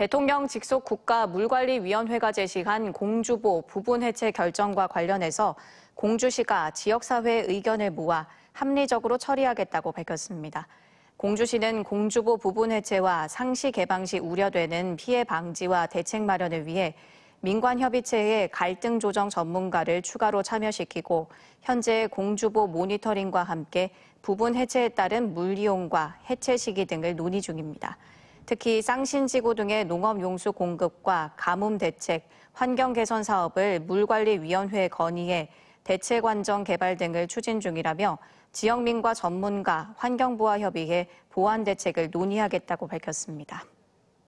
대통령 직속 국가 물관리위원회가 제시한 공주보 부분 해체 결정과 관련해서 공주시가 지역사회의 의견을 모아 합리적으로 처리하겠다고 밝혔습니다. 공주시는 공주보 부분 해체와 상시 개방 시 우려되는 피해 방지와 대책 마련을 위해 민관협의체에 갈등 조정 전문가를 추가로 참여시키고 현재 공주보 모니터링과 함께 부분 해체에 따른 물리용과 해체 시기 등을 논의 중입니다. 특히 쌍신지구 등의 농업 용수 공급과 가뭄 대책, 환경 개선 사업을 물관리위원회에 건의해 대책 완전 개발 등을 추진 중이라며 지역민과 전문가, 환경부와 협의해 보완 대책을 논의하겠다고 밝혔습니다.